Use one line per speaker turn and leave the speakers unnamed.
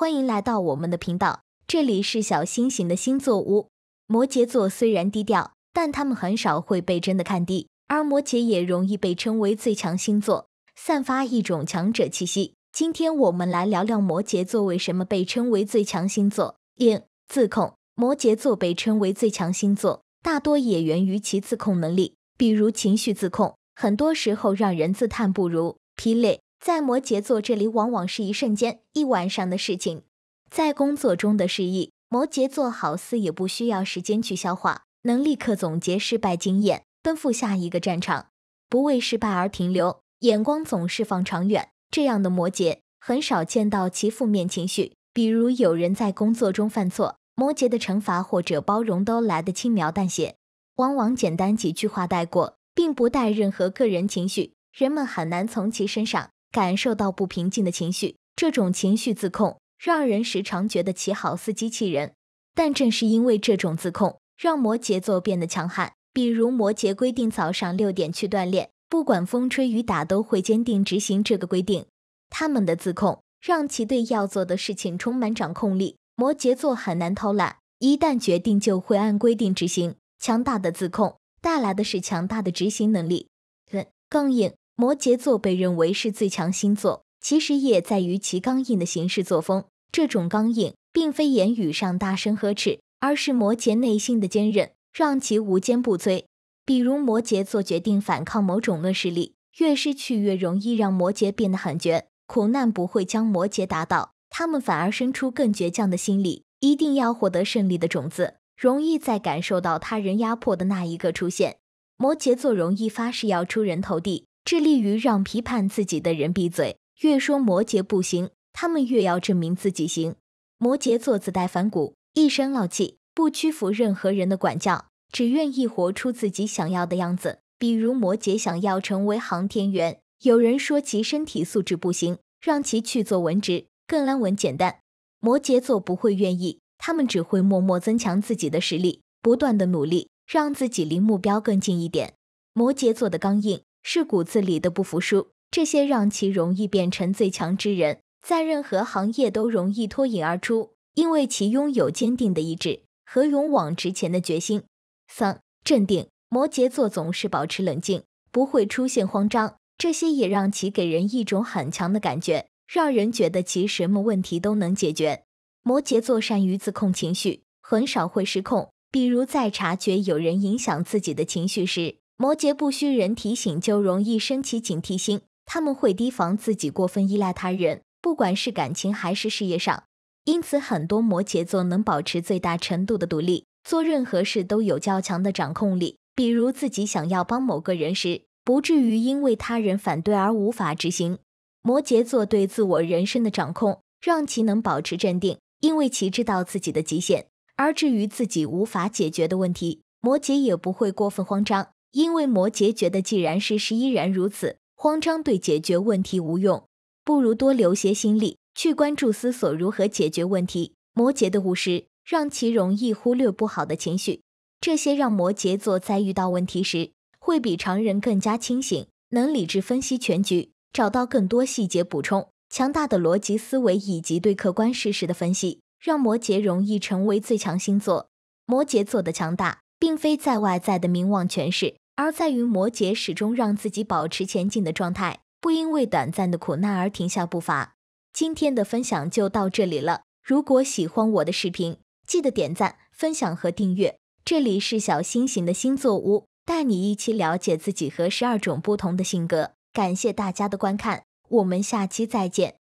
欢迎来到我们的频道，这里是小星星的星座屋。摩羯座虽然低调，但他们很少会被真的看低，而摩羯也容易被称为最强星座，散发一种强者气息。今天我们来聊聊摩羯座为什么被称为最强星座。一、自控。摩羯座被称为最强星座，大多也源于其自控能力，比如情绪自控，很多时候让人自叹不如。疲累在摩羯座这里，往往是一瞬间、一晚上的事情。在工作中的失意，摩羯座好似也不需要时间去消化，能立刻总结失败经验，奔赴下一个战场，不为失败而停留。眼光总是放长远，这样的摩羯很少见到其负面情绪。比如有人在工作中犯错，摩羯的惩罚或者包容都来得轻描淡写，往往简单几句话带过，并不带任何个人情绪。人们很难从其身上。感受到不平静的情绪，这种情绪自控让人时常觉得其好似机器人。但正是因为这种自控，让摩羯座变得强悍。比如摩羯规定早上六点去锻炼，不管风吹雨打都会坚定执行这个规定。他们的自控让其对要做的事情充满掌控力。摩羯座很难偷懒，一旦决定就会按规定执行。强大的自控带来的是强大的执行能力。更硬。摩羯座被认为是最强星座，其实也在于其刚硬的行事作风。这种刚硬并非言语上大声呵斥，而是摩羯内心的坚韧，让其无坚不摧。比如摩羯座决定反抗某种恶势力，越失去越容易让摩羯变得狠绝。苦难不会将摩羯打倒，他们反而生出更倔强的心理，一定要获得胜利的种子。容易在感受到他人压迫的那一个出现，摩羯座容易发誓要出人头地。致力于让批判自己的人闭嘴，越说摩羯不行，他们越要证明自己行。摩羯座自带反骨，一身傲气，不屈服任何人的管教，只愿意活出自己想要的样子。比如摩羯想要成为航天员，有人说其身体素质不行，让其去做文职更安稳简单，摩羯座不会愿意，他们只会默默增强自己的实力，不断的努力，让自己离目标更近一点。摩羯座的刚硬。是骨子里的不服输，这些让其容易变成最强之人，在任何行业都容易脱颖而出，因为其拥有坚定的意志和勇往直前的决心。三、镇定，摩羯座总是保持冷静，不会出现慌张，这些也让其给人一种很强的感觉，让人觉得其什么问题都能解决。摩羯座善于自控情绪，很少会失控，比如在察觉有人影响自己的情绪时。摩羯不需人提醒就容易升起警惕心，他们会提防自己过分依赖他人，不管是感情还是事业上。因此，很多摩羯座能保持最大程度的独立，做任何事都有较强的掌控力。比如自己想要帮某个人时，不至于因为他人反对而无法执行。摩羯座对自我人生的掌控，让其能保持镇定，因为其知道自己的极限。而至于自己无法解决的问题，摩羯也不会过分慌张。因为摩羯觉得，既然事实依然如此，慌张对解决问题无用，不如多留些心力去关注、思索如何解决问题。摩羯的务实让其容易忽略不好的情绪，这些让摩羯座在遇到问题时会比常人更加清醒，能理智分析全局，找到更多细节补充。强大的逻辑思维以及对客观事实的分析，让摩羯容易成为最强星座。摩羯座的强大，并非在外在的名望、权势。而在于摩羯始终让自己保持前进的状态，不因为短暂的苦难而停下步伐。今天的分享就到这里了。如果喜欢我的视频，记得点赞、分享和订阅。这里是小星星的星座屋，带你一起了解自己和十二种不同的性格。感谢大家的观看，我们下期再见。